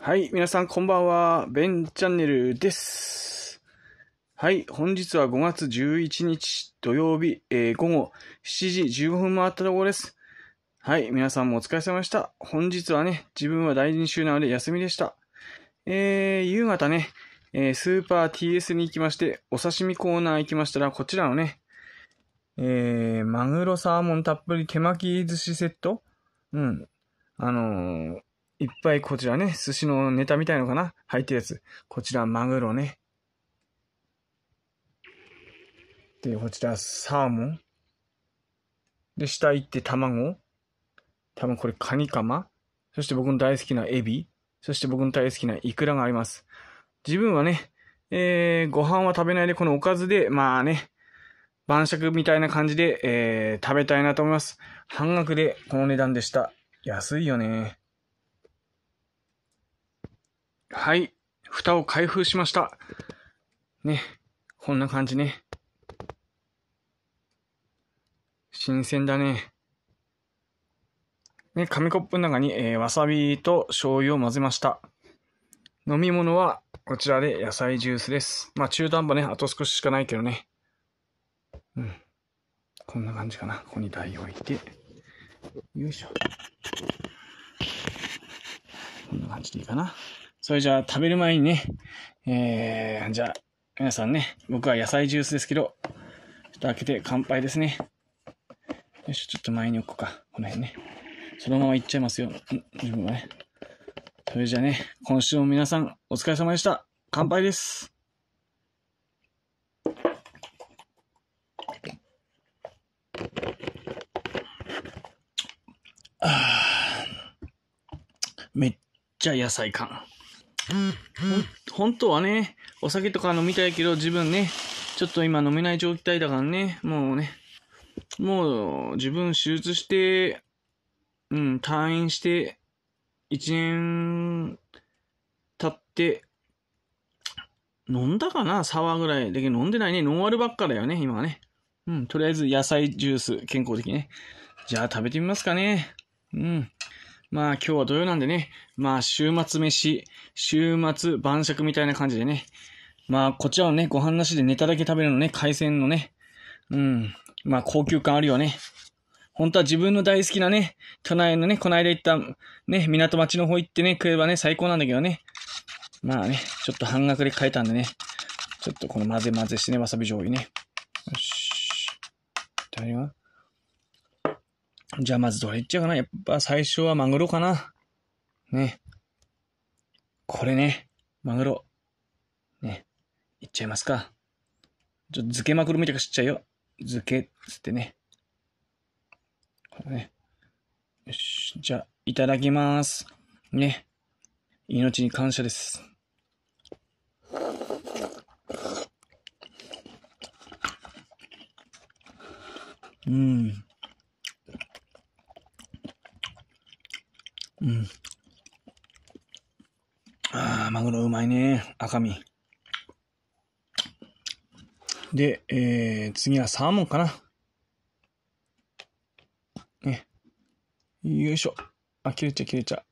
はい、皆さんこんばんは。ベンチャンネルです。はい、本日は5月11日土曜日、えー、午後7時15分回ったところです。はい、皆さんもお疲れ様でした。本日はね、自分は大2週なので休みでした。えー、夕方ね、えー、スーパー TS に行きまして、お刺身コーナー行きましたら、こちらのね、えー、マグロサーモンたっぷり手巻き寿司セットうん。あのー、いっぱいこちらね、寿司のネタみたいのかな入ってるやつ。こちらマグロね。で、こちらサーモン。で、下行って卵。多分これカニカマ。そして僕の大好きなエビ。そして僕の大好きなイクラがあります。自分はね、えー、ご飯は食べないで、このおかずで、まあね、晩酌みたいな感じで、えー、食べたいなと思います。半額でこの値段でした。安いよね。はい。蓋を開封しました。ね。こんな感じね。新鮮だね。ね、紙コップの中に、えー、わさびと醤油を混ぜました。飲み物はこちらで野菜ジュースです。まあ中途半端ね、あと少ししかないけどね。うん。こんな感じかな。ここに台を置いて。よいしょ。こんな感じでいいかな。それじゃあ食べる前にね、えー、じゃあ皆さんね、僕は野菜ジュースですけど、ちょっと開けて乾杯ですね。よし、ちょっと前に置こうか。この辺ね。そのまま行っちゃいますよ。自分はね。それじゃあね、今週も皆さんお疲れ様でした。乾杯です。あめっちゃ野菜感。本当はね、お酒とか飲みたいけど、自分ね、ちょっと今飲めない状態だからね、もうね、もう自分手術して、うん、退院して、1年経って、飲んだかなサワーぐらい。だけど飲んでないね。ノンアルばっかだよね、今はね。うん、とりあえず野菜ジュース、健康的ね。じゃあ食べてみますかね。うん。まあ今日は土曜なんでね、まあ週末飯、週末晩酌みたいな感じでね、まあこちらのね、ご飯なしでネタだけ食べるのね、海鮮のね、うん、まあ高級感あるよね。本当は自分の大好きなね、都内のね、この間行った、ね、港町の方行ってね、食えばね、最高なんだけどね。まあね、ちょっと半額で買えたんでね、ちょっとこの混ぜ混ぜしてね、わさび醤油ね。よし。誰がじゃあまずどれいっちゃうかなやっぱ最初はマグロかな。ね。これね。マグロ。ね。いっちゃいますか。ちょっと漬けまくるみたいかしちゃうよ。漬け、つってね。これね。よし。じゃあ、いただきます。ね。命に感謝です。うん。うん。ああ、マグロうまいね。赤身。で、えー、次はサーモンかな。ね。よいしょ。あ、切れちゃう、切れちゃ。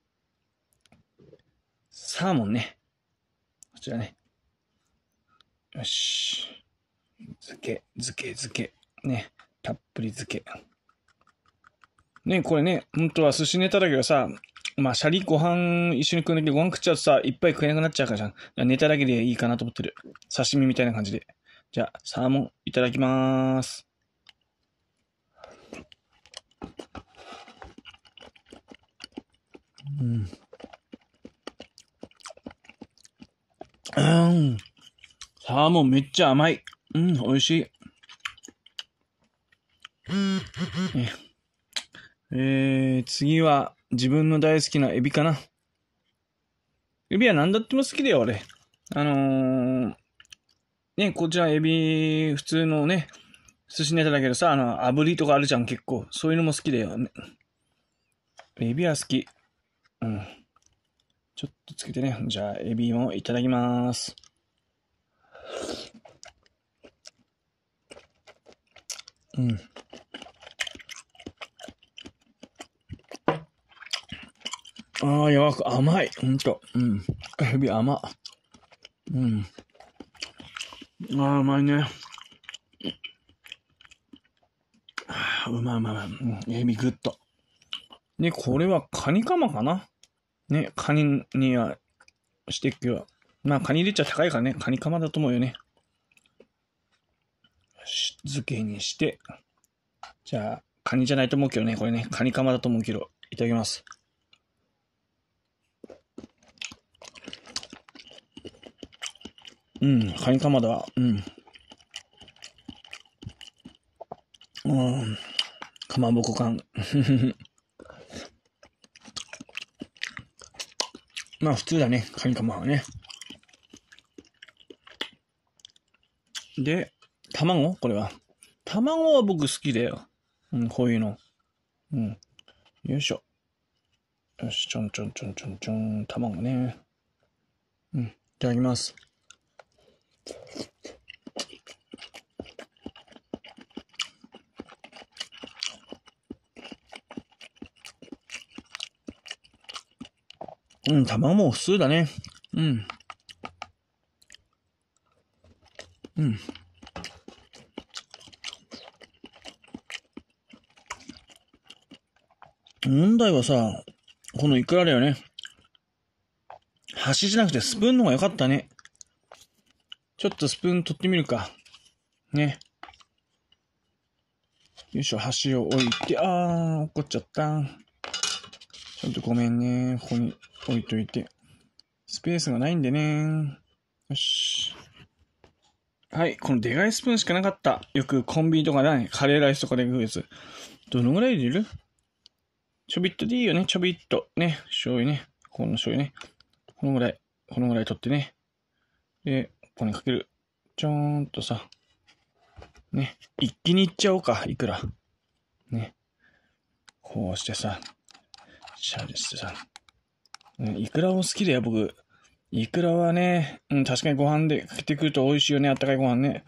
う。サーモンね。こちらね。よし。漬け、漬け、漬け。ね。たっぷり漬け。ね、これね、本当は寿司ネタだけどさ、まあ、シャリご飯一緒に食うんだけど、ご飯食っちゃうとさ、いっぱい食えなくなっちゃうからじゃん。ネタだけでいいかなと思ってる。刺身みたいな感じで。じゃあ、サーモンいただきまーす。うん。うん。サーモンめっちゃ甘い。うん、美味しい。えー、次は、自分の大好きなエビかな。エビは何だっても好きだよ、俺。あのー、ね、こちらエビ、普通のね、寿司ネタだけどさ、あの、炙りとかあるじゃん、結構。そういうのも好きだよ、ね。エビは好き。うん。ちょっとつけてね。じゃあ、エビもいただきます。うん。ああ、やわく、甘い。ほんと。うん。エビ甘。うん。ああ、うまいね。あうまいうまいうまい。うん、エビグッと。で、これはカニカマかなね、カニには、してっけよ。まあ、カニ入れちゃ高いからね、カニカマだと思うよね。漬けにして。じゃあ、カニじゃないと思うけどね、これね、カニカマだと思うけど、いただきます。うん、カニカマだ。うん。うん、かまぼこ缶。まあ普通だね、カニカマはね。で、卵これは。卵は僕好きだよ。うん、こういうの。うん。よいしょ。よし、ちょんちょんちょんちょんちょん。卵ね。うん。いただきます。うん、卵も普通だね。うん。うん。問題はさ、このいくらだよね。箸じゃなくてスプーンの方が良かったね。ちょっとスプーン取ってみるか。ね。よいしょ、端を置いて、あー、怒っちゃった。ちょっとごめんね。ここに置いといて。スペースがないんでね。よし。はい、このでかいスプーンしかなかった。よくコンビニとかね、カレーライスとかで食うやつ。どのぐらい入れるちょびっとでいいよね、ちょびっと。ね、醤油ね。この醤油ね。このぐらい、このぐらい取ってね。で、ここにかける。ちょーんとさ。ね。一気にいっちゃおうか。いくら。ね。こうしてさ。シャリしてさ。ね、いくらも好きだよ、僕。いくらはね、うん、確かにご飯でかけてくると美味しいよね。あったかいご飯ね。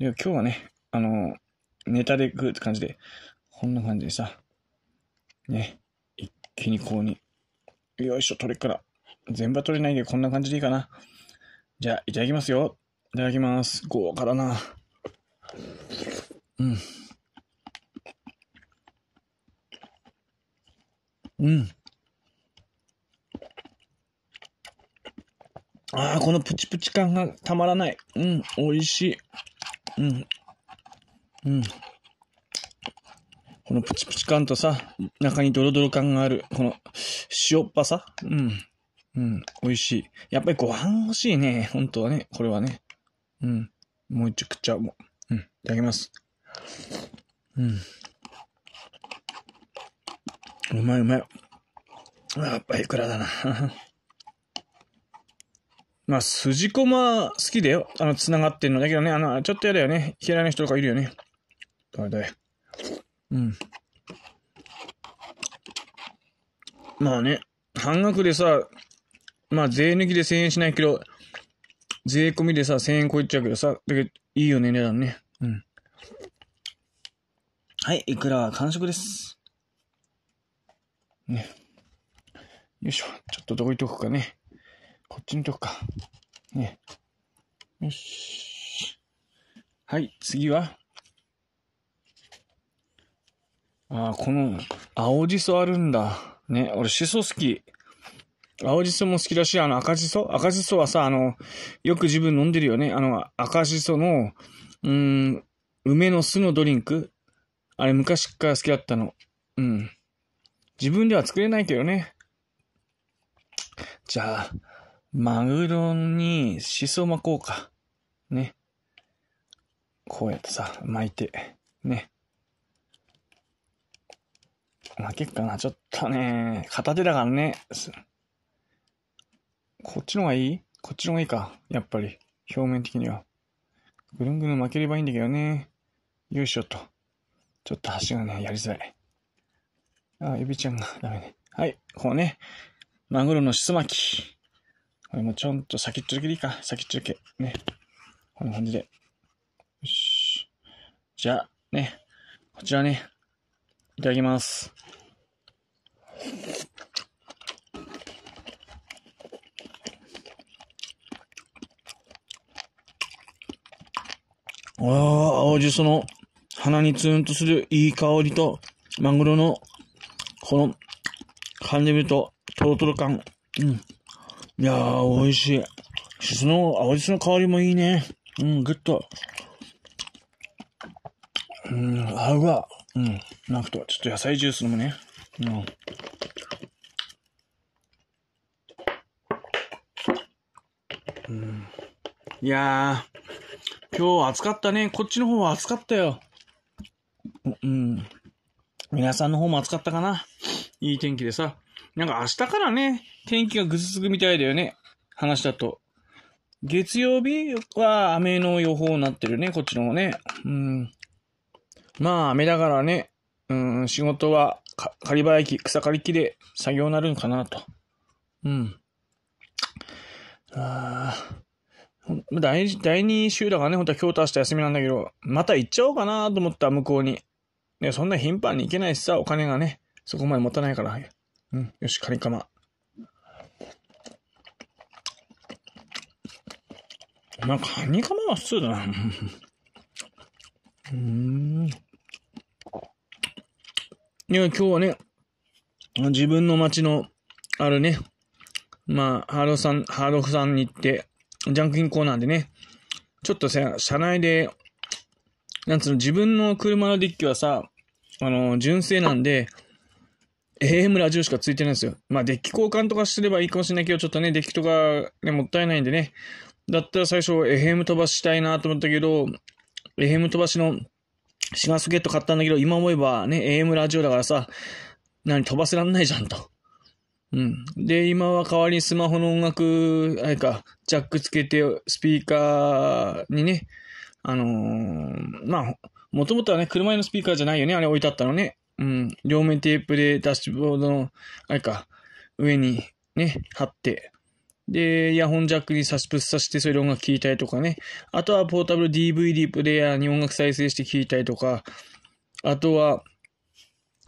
で、今日はね、あの、ネタで食うって感じで、こんな感じでさ。ね。一気にこうに。よいしょ、取れっから。全部は取れないんで、こんな感じでいいかな。じゃあ、いただきますよ。いただきます。豪華だな。うん。うん。ああ、このプチプチ感がたまらない。うん、美味しい。うん。うん。このプチプチ感とさ、中にドロドロ感がある、この塩っぱさ。うん。うん、美味しい。やっぱりご飯欲しいね。本当はね、これはね。うん。もう一丁食っちゃう。もう。うん。いただきます。うん。うまいうまい。やっぱいくらだな。まあ、筋駒好きだよ。あの、繋がってるの。だけどね、あの、ちょっとやだよね。嫌いな人とかいるよね。食べたい。うん。まあね、半額でさ、まあ税抜きで1000円しないけど、税込みでさ、1000円超えちゃうけどさ、だけど、いいよね、値段ね。うん。はい、いくらは完食です。ね。よいしょ。ちょっとどこ行っとくかね。こっちにとくか。ね。よし。はい、次は。ああ、この、青じそあるんだ。ね、俺、しそ好き。青じそも好きだし、あの赤じそ赤じそはさ、あの、よく自分飲んでるよね。あの赤じその、うん、梅の酢のドリンク。あれ昔から好きだったの。うん。自分では作れないけどね。じゃあ、マグロにしそ巻こうか。ね。こうやってさ、巻いて。ね。巻けっかな。ちょっとね、片手だからね。こっちの方がいいこっちの方がいいか。やっぱり。表面的には。ぐるんぐるん巻ければいいんだけどね。よいしょと。ちょっと端がね、やりづらい。あ、エビちゃんがダメね。はい、こうね。マグロのす巻き。これもちょんと先っちょだけでいいか。先っちょだけ。ね。こんな感じで。よし。じゃあ、ね。こちらね。いただきます。ああ、青じその鼻にツーンとするいい香りと、マグロの、この、噛んでみると、トロトロ感。うん。いやー、美味しい。シその、青じその香りもいいね。うん、グッと。うん、合うわ。うん。なんかと、ちょっと野菜ジュース飲むね。うん。うん、いやー、今日暑かったね。こっちの方は暑かったよ。うん。皆さんの方も暑かったかな。いい天気でさ。なんか明日からね、天気がぐずつくみたいだよね。話だと。月曜日は雨の予報になってるね、こっちの方ね。うん。まあ雨だからね、うん、仕事は刈り払い機、草刈り機で作業になるんかなと。うん。ああ。第第2週だからね、本当は今日と明日休みなんだけど、また行っちゃおうかなと思った、向こうに。ね、そんな頻繁に行けないしさ、お金がね、そこまで持たないから。うん、よし、カニカマ。まあ、カニカマは普通だな。うん。いや、今日はね、自分の街の、あるね、まあ、ハードさん、ハードさんに行って、ジャンクコーナーでね、ちょっとさ、車内で、なんつうの、自分の車のデッキはさ、あの、純正なんで、AM ラジオしかついてないんですよ。まあ、デッキ交換とかすればいいかもしれないけど、ちょっとね、デッキとか、ね、もったいないんでね。だったら最初、AM 飛ばしたいなと思ったけど、AM 飛ばしのシガーソケット買ったんだけど、今思えばね、AM ラジオだからさ、何飛ばせらんないじゃんと。うん。で、今は代わりにスマホの音楽、あれか、ジャックつけて、スピーカーにね、あのー、まあ、もともとはね、車のスピーカーじゃないよね、あれ置いてあったのね。うん。両面テープでダッシュボードの、あれか、上にね、貼って、で、イヤホンジャックに差しプスさして、それで音楽聴いたりとかね。あとはポータブル DVD プレイヤーに音楽再生して聴いたりとか、あとは、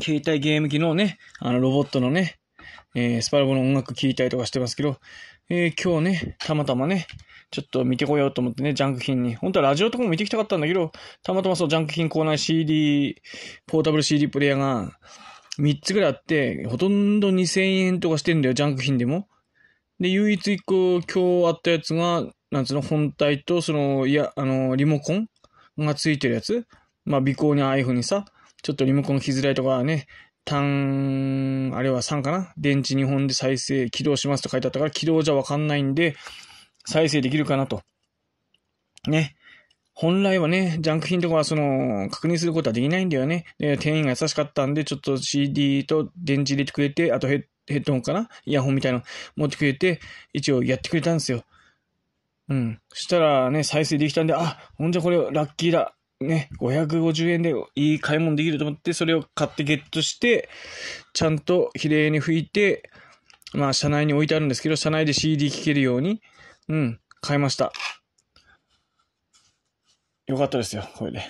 携帯ゲーム機のね、あのロボットのね、えー、スパラボの音楽聴いたりとかしてますけど、えー、今日ね、たまたまね、ちょっと見てこようと思ってね、ジャンク品に。本当はラジオとかも見てきたかったんだけど、たまたまそう、ジャンク品コーナー CD、ポータブル CD プレイヤーが3つぐらいあって、ほとんど2000円とかしてんだよ、ジャンク品でも。で、唯一1個今日あったやつが、なんつうの、本体と、その、いや、あの、リモコンがついてるやつ。まあ、微光にああいう風にさ、ちょっとリモコンのきづらいとかね、単、あれは3かな電池2本で再生、起動しますと書いてあったから、起動じゃわかんないんで、再生できるかなと。ね。本来はね、ジャンク品とかはその、確認することはできないんだよね。で、店員が優しかったんで、ちょっと CD と電池入れてくれて、あとヘッヘッドホンかなイヤホンみたいなの持ってくれて、一応やってくれたんですよ。うん。そしたらね、再生できたんで、あ、ほんじゃこれラッキーだ。ね、550円でいい買い物できると思って、それを買ってゲットして、ちゃんと比例に拭いて、まあ、車内に置いてあるんですけど、車内で CD 聴けるように、うん、買いました。よかったですよ、これで。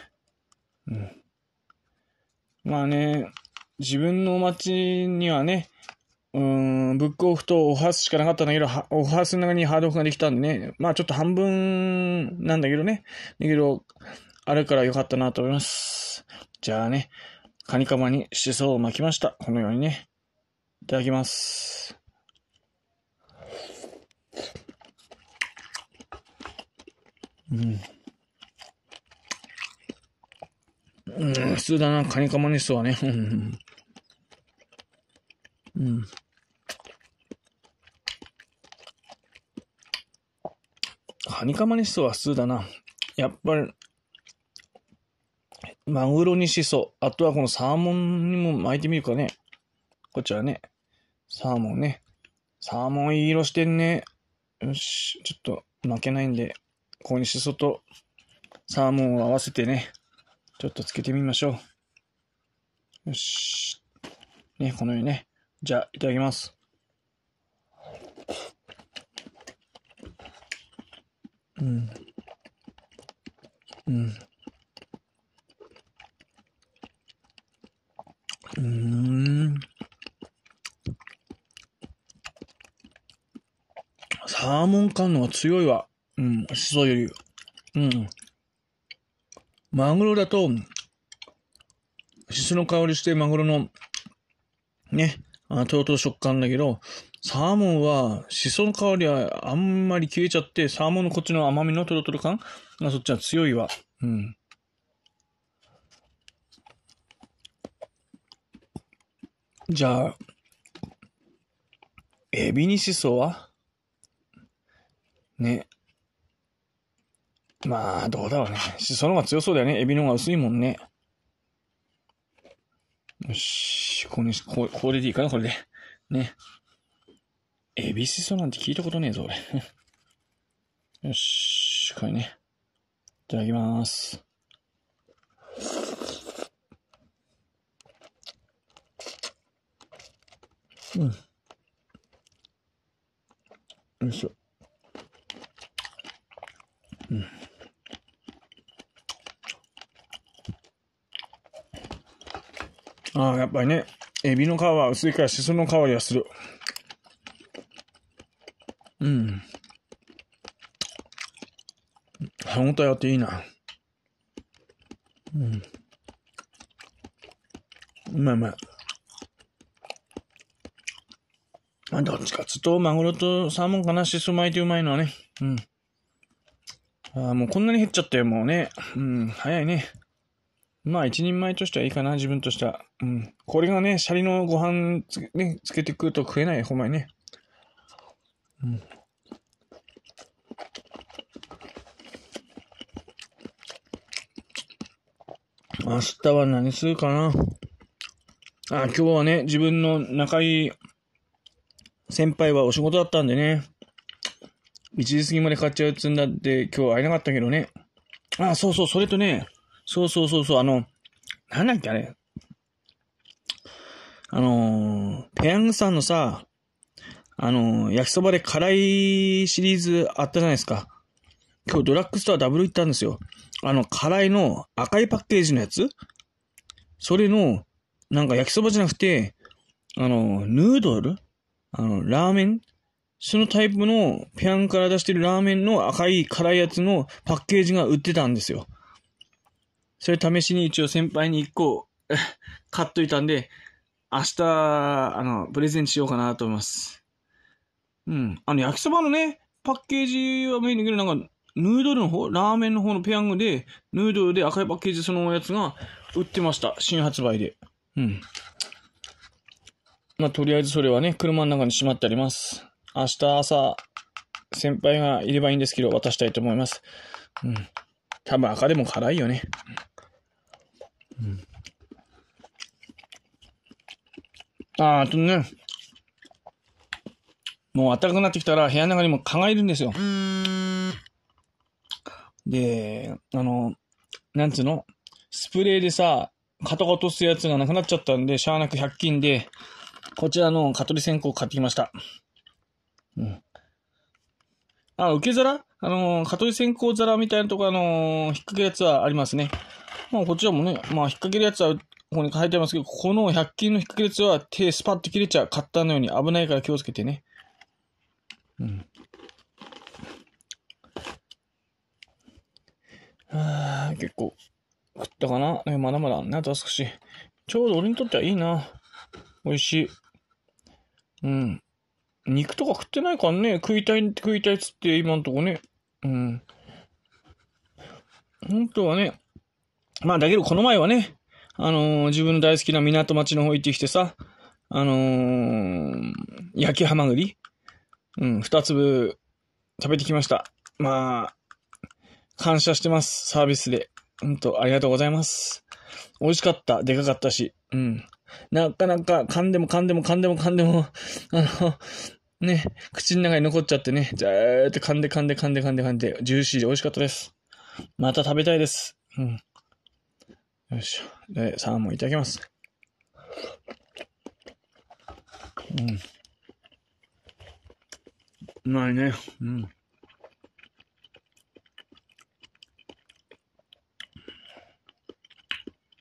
うん。まあね、自分の街にはね、うん、ブックオフとオフハスしかなかったんだけど、オフハスの中にハードオフができたんでね、まあちょっと半分なんだけどね、だけど、あるから良かったなと思います。じゃあね、カニカマにしそを巻きました。このようにね。いただきます。うん。うん、普通だな、カニカマにしそはね。うん。うん。カニカマにしそは普通だな。やっぱり、マグロにしそ。あとはこのサーモンにも巻いてみるかね。こちらね。サーモンね。サーモンいい色してんね。よし。ちょっと負けないんで、ここにしそとサーモンを合わせてね。ちょっとつけてみましょう。よし。ね、このようにね。じゃあ、いただきます。うん。うん。うーん。サーモン感のが強いわ。うん、しそより。うん。マグロだと、しその香りしてマグロの、ね、あとうとう食感だけど、サーモンは、しその香りはあんまり消えちゃって、サーモンのこっちの甘みのトロトロ感がそっちは強いわ。うん。じゃあ、エビにしそはね。まあ、どうだろうね。しその方が強そうだよね。エビの方が薄いもんね。よし、ここに、ここれでいいかな、これで。ね。エビしそなんて聞いたことねえぞ、俺。よし、これね。いただきます。うん。よいしょ。うん。ああ、やっぱりね、エビの皮は薄いからしその香りがする。うん。歯応えあっていいな。うん。うまいうまい。どっちかっつうと、マグロとサーモンかな、シソ巻いてうまいのはね。うん。ああ、もうこんなに減っちゃったよ、もうね。うん、早いね。まあ、一人前としてはいいかな、自分としては。うん。これがね、シャリのご飯つ,、ね、つけて食うと食えない、ほんまにね。うん。明日は何するかな。あ、今日はね、自分の仲いい先輩はお仕事だったんでね、1時過ぎまで買っちゃうっつんだって今日会えなかったけどね。ああ、そうそう、それとね、そうそうそうそう、あの、なんだっけあれ。あのー、ペヤングさんのさ、あのー、焼きそばで辛いシリーズあったじゃないですか。今日ドラッグストアダブル行ったんですよ。あの、辛いの赤いパッケージのやつそれの、なんか焼きそばじゃなくて、あのー、ヌードルあの、ラーメンそのタイプのペヤングから出してるラーメンの赤い辛いやつのパッケージが売ってたんですよ。それ試しに一応先輩に1個 買っといたんで、明日、あの、プレゼンしようかなと思います。うん。あの、焼きそばのね、パッケージは見えるけど、なんか、ヌードルの方、ラーメンの方のペヤングで、ヌードルで赤いパッケージそのやつが売ってました。新発売で。うん。まあ、とりあえずそれはね、車の中にしまってあります。明日朝、先輩がいればいいんですけど、渡したいと思います。うん。多分赤でも辛いよね。うん。ああとね、もう暖かくなってきたら部屋の中にも蚊がいるんですよ。で、あの、なんつうのスプレーでさ、肩が落とすやつがなくなっちゃったんで、しゃーなく100均で、こちらの蚊取り線香買ってきました。うん。あ、受け皿あのー、蚊取り線香皿みたいなとこ、あのー、引っ掛けるやつはありますね。まあ、こちらもね、まあ、引っ掛けるやつは、ここに書いてますけど、この100均の引っ掛けるやつは手スパッと切れちゃう。カッターのように危ないから気をつけてね。うん。はあ、結構、食ったかなえ、まだまだああと少し。ちょうど俺にとってはいいな。美味しい。うん。肉とか食ってないからね、食いたい、食いたいっつって、今んとこね。うん。本当はね、まあだけどこの前はね、あのー、自分の大好きな港町の方行ってきてさ、あのー、焼きハマグリ、うん、二粒食べてきました。まあ、感謝してます、サービスで。うんと、ありがとうございます。美味しかった、でかかったし、うん。なかなか噛んでも噛んでも噛んでも噛んでも、あの、ね、口の中に残っちゃってね、じゃーって噛んで噛んで噛んで噛んで噛んで、ジューシーで美味しかったです。また食べたいです。うん。よいしょ。で、サーモンいただきます。うん。うまいね。うん。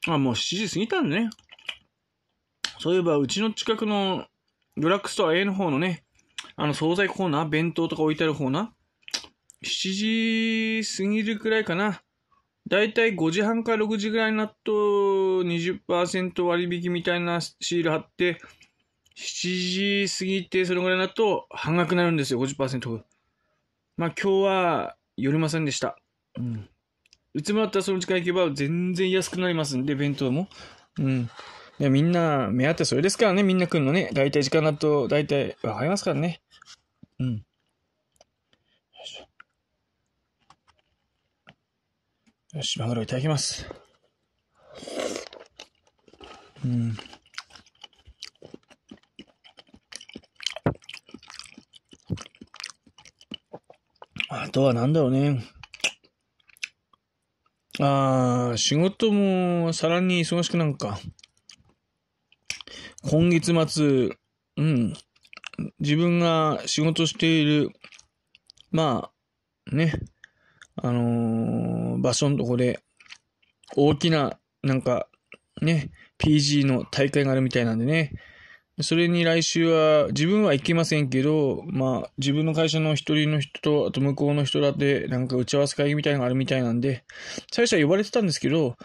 あ、もう7時過ぎたんね。そういえば、うちの近くのドラッグストア A の方のね、あの、惣菜コーナー、弁当とか置いてある方な、7時過ぎるくらいかな。だいたい5時半から6時ぐらいになっと20%割引みたいなシール貼って、7時過ぎてそのぐらいになると半額になるんですよ、50%オまあ今日は寄りませんでした。うん。うつもだったらその時間行けば全然安くなりますんで、弁当も。うん。で、みんな、目当てそれですからね、みんな来るのね。だいたい時間だと、だいたい分かりますからね。うん。よし、マグロいただきます。うん。あとは何だろうね。ああ、仕事もさらに忙しくなんか。今月末、うん、自分が仕事している、まあ、ね、あのー、場所のとこで、大きな、なんか、ね、PG の大会があるみたいなんでね、それに来週は、自分は行けませんけど、まあ、自分の会社の一人の人と、あと向こうの人だって、なんか打ち合わせ会議みたいなのがあるみたいなんで、最初は呼ばれてたんですけど、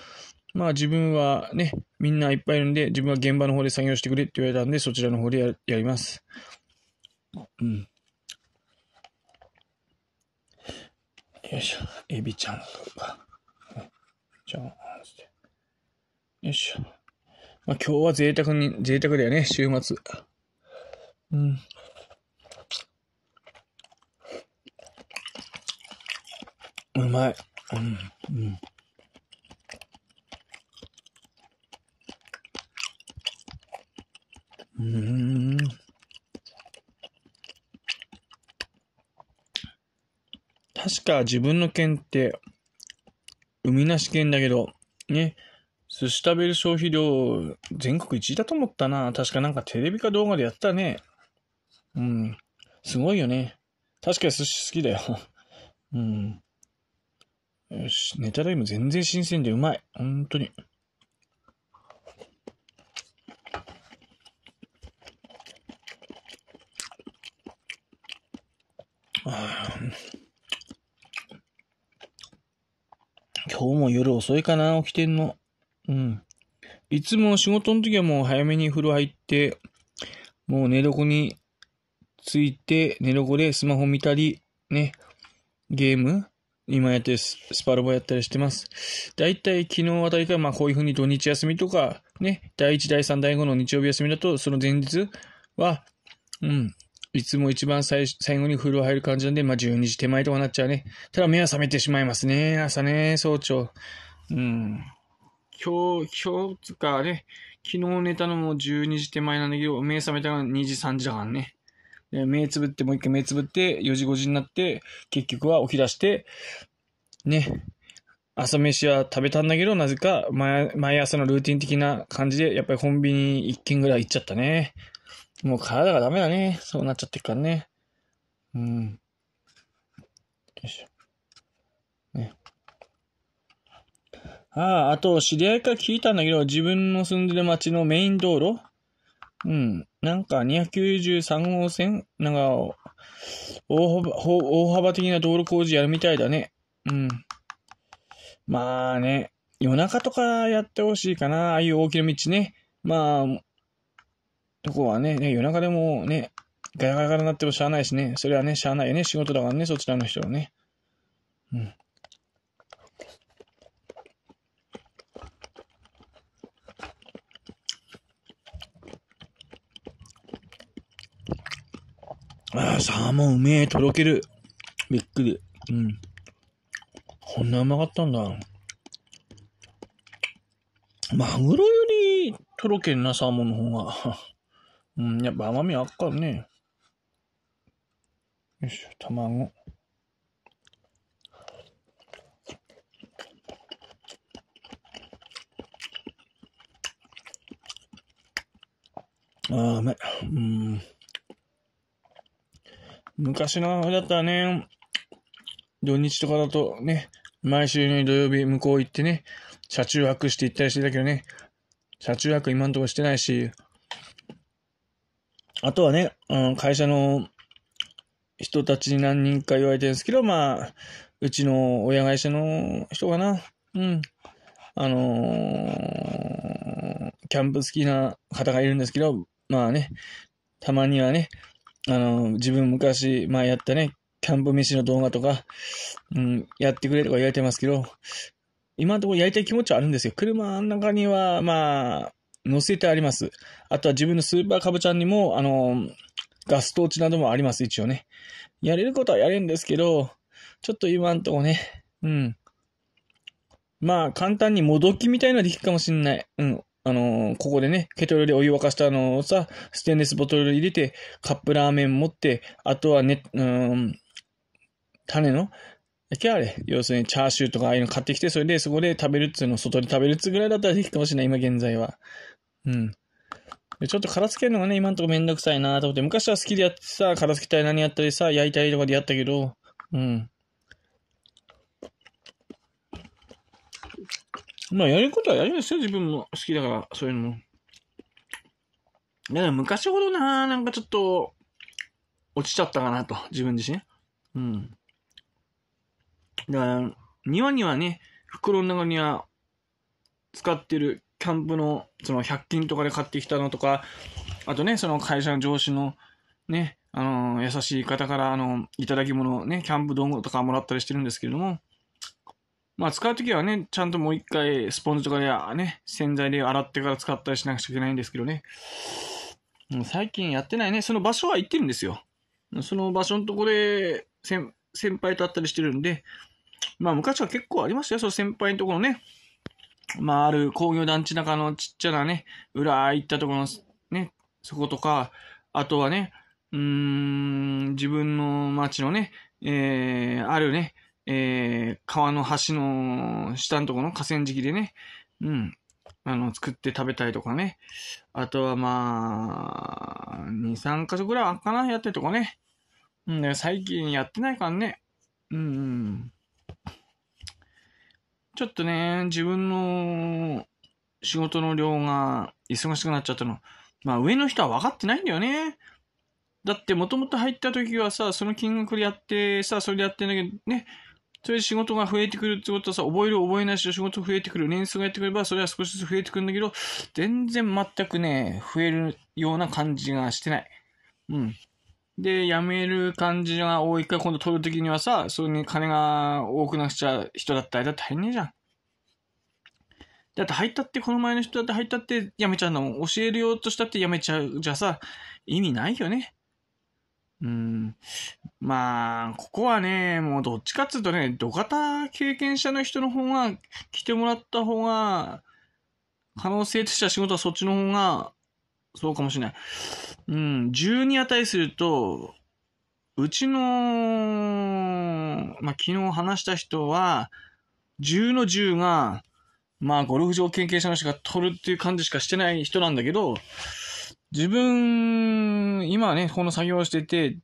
まあ自分はね、みんないっぱいいるんで、自分は現場の方で作業してくれって言われたんで、そちらの方でややります。うん。よいしょ、エビちゃんをか。じゃあ、よいしょ。まあ今日は贅沢に、贅沢だよね、週末。うん。うまい。うん。うんうん。確か自分の県って、海なし県だけど、ね、寿司食べる消費量、全国1位だと思ったな。確かなんかテレビか動画でやったね。うん。すごいよね。確かに寿司好きだよ。うん。よし、ネタイも全然新鮮でうまい。本当に。今日も夜遅いかな、起きてんの。うん。いつも仕事の時はもう早めに風呂入って、もう寝床について、寝床でスマホ見たり、ね、ゲーム今やってスパロボやったりしてます。だいたい昨日あたりからまあこういう風に土日休みとか、ね、第1、第3、第5の日曜日休みだと、その前日は、うん、いつも一番最最後に風呂入る感じなんで、まあ、12時手前とかなっちゃうね。ただ目は覚めてしまいますね。朝ね、早朝。うん。今日、今日つかね、昨日寝たのも12時手前なんだけど、目覚めたのが2時、3時だからね。で目つぶって、もう一回目つぶって、4時、5時になって、結局は起き出して、ね、朝飯は食べたんだけど、なぜか毎、朝のルーティン的な感じで、やっぱりコンビニ1軒ぐらい行っちゃったね。もう体がダメだね。そうなっちゃってるからね。うん。よいしょ。ね。ああ、あと、知り合いから聞いたんだけど、自分の住んでる町のメイン道路うん。なんか、293号線なんか大幅、大幅的な道路工事やるみたいだね。うん。まあね、夜中とかやってほしいかな。ああいう大きな道ね。まあ、とこはね、ね夜中でもね、ガラガラガラになってもしゃあないしね、それはね、しゃあないよね、仕事だからね、そちらの人はね。うん。ああ、サーモンうめえ、とろける。びっくり。うん。こんなうまかったんだ。マグロよりとろけんな、サーモンの方が。うん、やっぱ甘みあっからね。よいしょ、卵。あー、うまあ、うん。昔のだったらね、土日とかだとね、毎週の土曜日向こう行ってね、車中泊して行ったりしてたけどね、車中泊今んとこしてないし、あとはね、うん、会社の人たちに何人か言われてるんですけど、まあ、うちの親会社の人かな。うん。あのー、キャンプ好きな方がいるんですけど、まあね、たまにはね、あのー、自分昔、まあやったね、キャンプ飯の動画とか、うん、やってくれとか言われてますけど、今のところやりたい気持ちはあるんですよ。車の中には、まあ、載せてあります。あとは自分のスーパーカブちゃんにも、あの、ガストーチなどもあります、一応ね。やれることはやれるんですけど、ちょっと今んとこね、うん。まあ、簡単にもどきみたいなできるかもしんない。うん。あのー、ここでね、ケトルでお湯沸かしたのをさ、ステンレスボトル入れて、カップラーメン持って、あとはね、うん、種の、だけあれ。要するにチャーシューとかああいうの買ってきて、それでそこで食べるっつうの、外で食べるっつうぐらいだったらできるかもしれない、今現在は。うん。で、ちょっと殻つけるのがね、今んとこめんどくさいなと思って、昔は好きでやってさ、殻つけたい何やったりさ、焼いたりとかでやったけど、うん。まあ、やることはやりますよ、自分も好きだから、そういうのも。いや、昔ほどな、なんかちょっと、落ちちゃったかなと、自分自身。うん。だから、庭にはね、袋の中には、使ってるキャンプの、その100均とかで買ってきたのとか、あとね、その会社の上司の、ね、あの、優しい方から、あの、いただき物ね、キャンプ道具とかもらったりしてるんですけれども、まあ、使うときはね、ちゃんともう一回、スポンジとかで、ね、洗剤で洗ってから使ったりしなくちゃいけないんですけどね。最近やってないね。その場所は行ってるんですよ。その場所のとこで、先輩と会ったりしてるんで、まあ、昔は結構ありましたよ。その先輩のところね。まあ、ある工業団地中のちっちゃなね、裏行ったところのね、そことか、あとはね、うん、自分の町のね、えー、あるね、えー、川の橋の下のところの河川敷でね、うん、あの、作って食べたりとかね。あとはまあ、2、3箇所ぐらいあっかな、やってるとかね。うん、最近やってないからね。うん。ちょっとね、自分の仕事の量が忙しくなっちゃったの。まあ上の人は分かってないんだよね。だってもともと入った時はさ、その金額でやってさ、それでやってんだけどね、それで仕事が増えてくるってことはさ、覚える覚えないし仕事増えてくる、年数がやってくればそれは少しずつ増えてくるんだけど、全然全くね、増えるような感じがしてない。うん。で、辞める感じが多いから、今度取るときにはさ、それに金が多くなっちゃう人だったら、だって入んねえじゃん。だって入ったって、この前の人だって入ったって辞めちゃうの。教えるようとしたって辞めちゃう。じゃさ、意味ないよね。うん。まあ、ここはね、もうどっちかっつうとね、土方経験者の人の方が来てもらった方が、可能性としては仕事はそっちの方がそうかもしれない。うん、12値すると、うちの、まあ、昨日話した人は、10の10が、まあ、ゴルフ場経験者の人が取るっていう感じしかしてない人なんだけど、自分、今ね、この作業をしてて、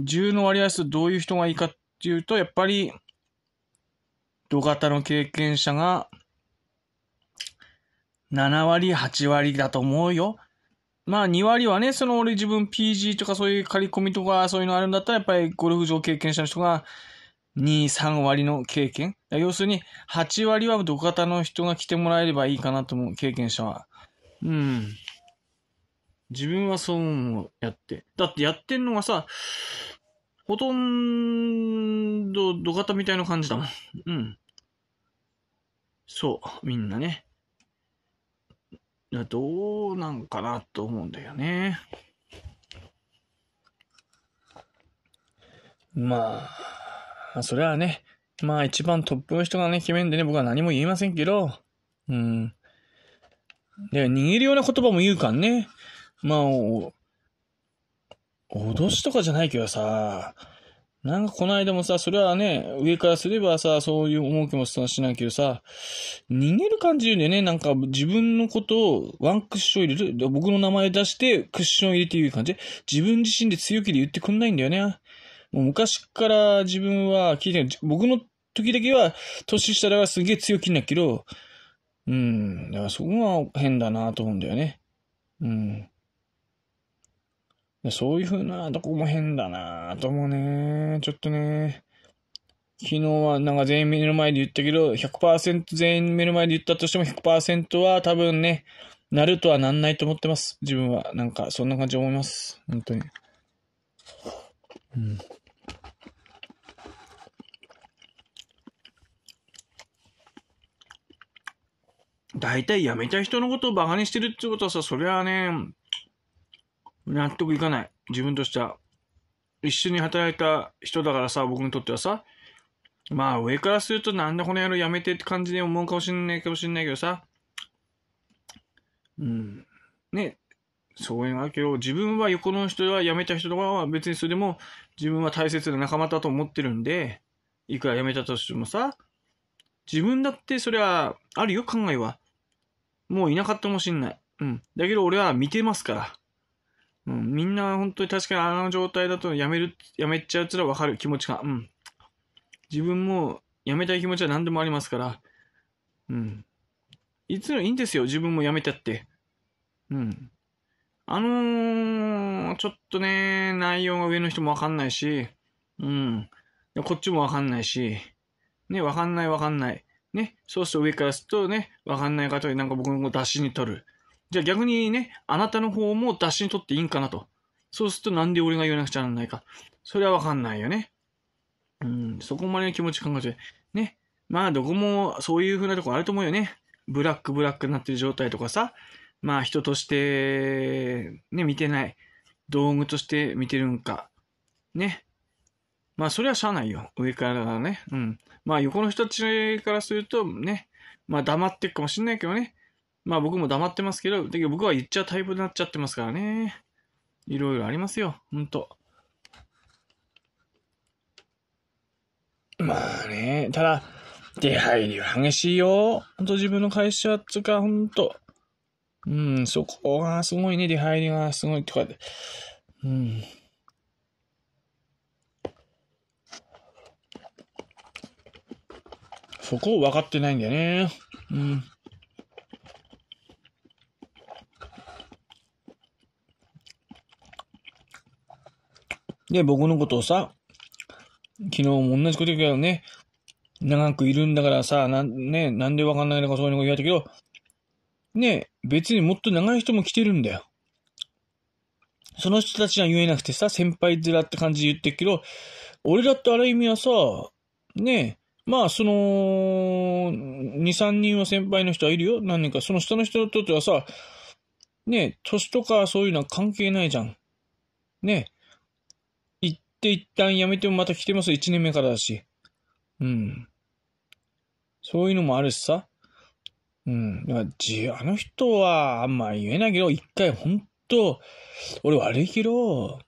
10の割合数どういう人がいいかっていうと、やっぱり、土型の経験者が、7割、8割だと思うよ。まあ2割はね、その俺自分 PG とかそういう借り込みとかそういうのあるんだったらやっぱりゴルフ場経験者の人が2、3割の経験。要するに8割は土方の人が来てもらえればいいかなと思う、経験者は。うん。自分はそうやって。だってやってんのがさ、ほとんど土方みたいな感じだもん。うん。そう、みんなね。どうなんかなと思うんだよね。まあ、それはね、まあ一番トップの人がね、決めんでね、僕は何も言いませんけど、うん。で、握るような言葉も言うかんね。まあ、脅しとかじゃないけどさ、なんかこの間もさ、それはね、上からすればさ、そういう思う気もしないけどさ、逃げる感じよね。なんか自分のことをワンクッション入れる。僕の名前出してクッション入れて言う感じ。自分自身で強気で言ってくんないんだよね。もう昔から自分は聞いて僕の時だけは、年下ではすげえ強気になるけど、うん、だからそこが変だなと思うんだよね。うん。そういう風なとこも変だなぁと思うね。ちょっとね。昨日はなんか全員目の前で言ったけど、100%全員目の前で言ったとしても100%は多分ね、なるとはなんないと思ってます。自分は。なんか、そんな感じ思います。本当に。うん。大体辞めた人のことをバカにしてるってことはさ、そりゃあね、納得いかない。自分としては。一緒に働いた人だからさ、僕にとってはさ、まあ上からするとなんでこの野郎やめてって感じで思うかもしんないかもしんないけどさ、うん。ね、そういうわけよ。自分は横の人は辞めた人とかは別にそれでも自分は大切な仲間だと思ってるんで、いくら辞めたとしてもさ、自分だってそりゃあるよ考えは。もういなかったかもしんない。うん。だけど俺は見てますから。うん、みんな本当に確かにあの状態だとやめる、やめちゃうつらわかる気持ちが。うん。自分もやめたい気持ちは何でもありますから。うん。いつもいいんですよ、自分もやめちゃって。うん。あのー、ちょっとね、内容が上の人もわかんないし、うん。こっちもわかんないし、ね、わかんないわかんない。ね、そうすると上からするとね、わかんない方になんか僕の出しに取る。じゃあ逆にね、あなたの方も出しにとっていいんかなと。そうするとなんで俺が言わなくちゃならないか。それはわかんないよね。うん、そこまでの気持ち考えて。ね。まあどこもそういう風なとこあると思うよね。ブラックブラックになってる状態とかさ。まあ人としてね、見てない。道具として見てるんか。ね。まあそれはしゃあないよ。上からだね。うん。まあ横の人たちからするとね、まあ黙ってくかもしんないけどね。まあ僕も黙ってますけど、だけど僕は言っちゃうタイプになっちゃってますからね。いろいろありますよ、ほんと。まあね、ただ、出入りは激しいよ。ほんと自分の会社っつうか、ほんと。うん、そこがすごいね、出入りがすごいとかで。うん。そこを分かってないんだよね。うん。で、僕のことをさ、昨日も同じこと言うけどね、長くいるんだからさ、なん、ね、なんでわかんないのかそういうのを言われたけど、ね、別にもっと長い人も来てるんだよ。その人たちは言えなくてさ、先輩面って感じで言ってるけど、俺だってある意味はさ、ね、まあ、その、2、3人は先輩の人はいるよ。何人か。その下の人にとってはさ、ね、年とかそういうのは関係ないじゃん。ね、って一旦辞めてもまた来てます。一年目からだし。うん。そういうのもあるしさ。うん。だから、じ、あの人は、あんま言えないけど、一回ほんと、俺悪いけど、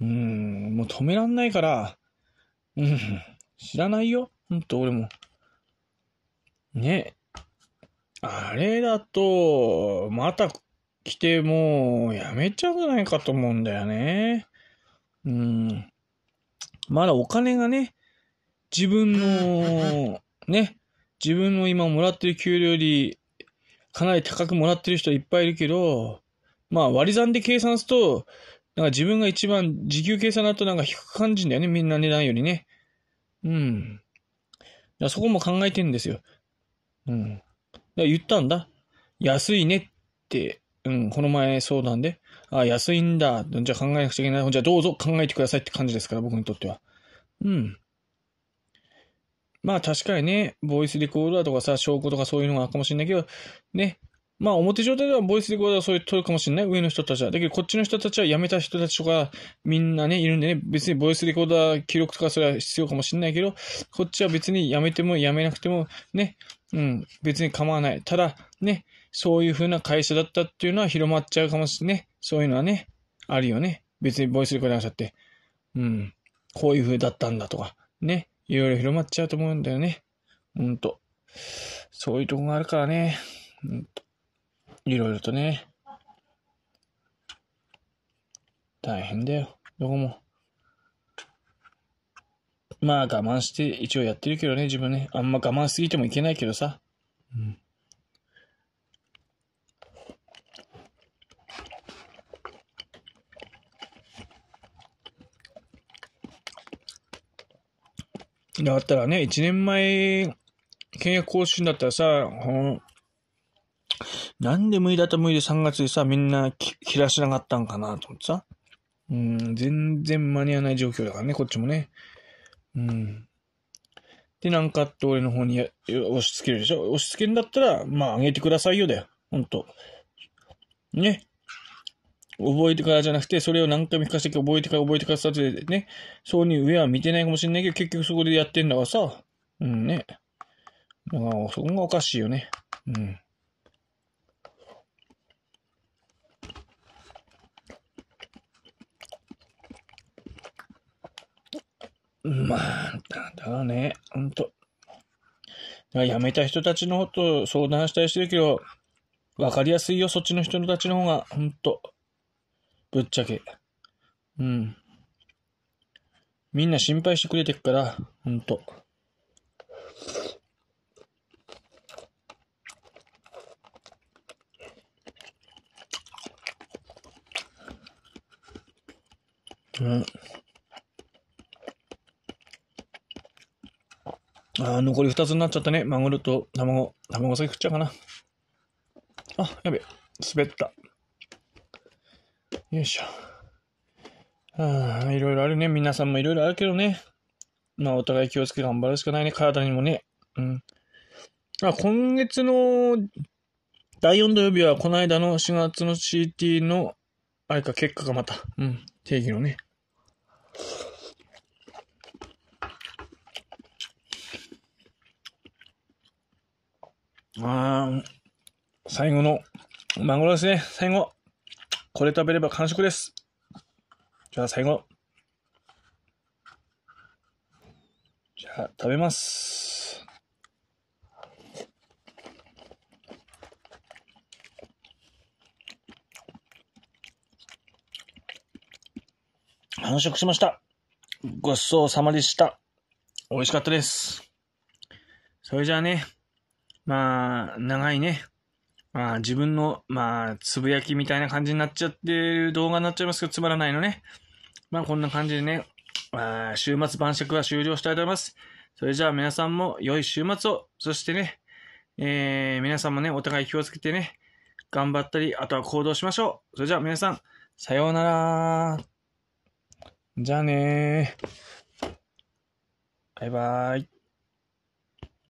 うん、もう止めらんないから、うん、知らないよ。ほんと、俺も。ね。あれだと、また来てもうやめちゃうんじゃないかと思うんだよね。うん。まだお金がね、自分の、ね、自分の今もらってる給料より、かなり高くもらってる人はいっぱいいるけど、まあ割り算で計算すると、なんか自分が一番時給計算だとなんか低く感じんだよね、みんな値段よりね。うん。だそこも考えてんですよ。うん。だ言ったんだ。安いねってうん、この前相談で、あ、安いんだ。じゃあ考えなくちゃいけない。じゃあどうぞ考えてくださいって感じですから、僕にとっては。うん。まあ確かにね、ボイスレコーダーとかさ、証拠とかそういうのがあるかもしれないけど、ね。まあ表状態ではボイスレコーダーはそういう取るかもしれない。上の人たちは。だけどこっちの人たちは辞めた人たちとか、みんなね、いるんでね、別にボイスレコーダー記録とかそれは必要かもしれないけど、こっちは別に辞めても辞めなくても、ね、うん、別に構わない。ただ、ね、そういう風な会社だったっていうのは広まっちゃうかもしれないそういうのはね、あるよね。別にボイスレコーダーしちゃって、うん、こういう風だったんだとか、ね、いろいろ広まっちゃうと思うんだよね。ほんと。そういうとこがあるからね。うん、いろいろとね。大変だよ。どこも。まあ我慢して一応やってるけどね、自分ね。あんま我慢しすぎてもいけないけどさ。うん。だったらね、1年前契約更新だったらさ、なんでたら無理で3月でさ、みんな切らしなかったんかなと思ってさ。うん、全然間に合わない状況だからね、こっちもね。うん。で、なんかって俺の方に押し付けるでしょ押し付けるんだったら、まあ、あげてくださいよだよ。ほんと。ね。覚えてからじゃなくて、それを何回も聞かせて覚えてから覚えてからさってね、そういう上は見てないかもしれないけど、結局そこでやってんだからさ、うんね。だから、そこがおかしいよね。うん。まあ、だかね、ほんと。だから辞めた人たちのこと相談したりしてるけど、わかりやすいよ、そっちの人たちの方が、ほんと。ぶっちゃけ。うん。みんな心配してくれてっから、ほんと。うん。ああ、残り2つになっちゃったね。マグロと卵。卵先食っちゃうかな。あ、やべ。滑った。よいしょ。ああ、いろいろあるね。皆さんもいろいろあるけどね。まあ、お互い気をつけ頑張るしかないね。体にもね。うん。あ、今月の第4土曜日は、この間の4月の CT の、あれか、結果がまた、うん、定義のね。ああ、最後の、マロですね、最後。これ食べれば完食です。じゃあ最後。じゃあ食べます。完食しました。ごちそうさまでした。美味しかったです。それじゃあね、まあ、長いね、まあ自分の、まあ、つぶやきみたいな感じになっちゃってる動画になっちゃいますけど、つまらないのね。まあこんな感じでね、あ週末晩酌は終了したいと思います。それじゃあ皆さんも良い週末を、そしてね、えー、皆さんもね、お互い気をつけてね、頑張ったり、あとは行動しましょう。それじゃあ皆さん、さようなら。じゃあねバイバーイ。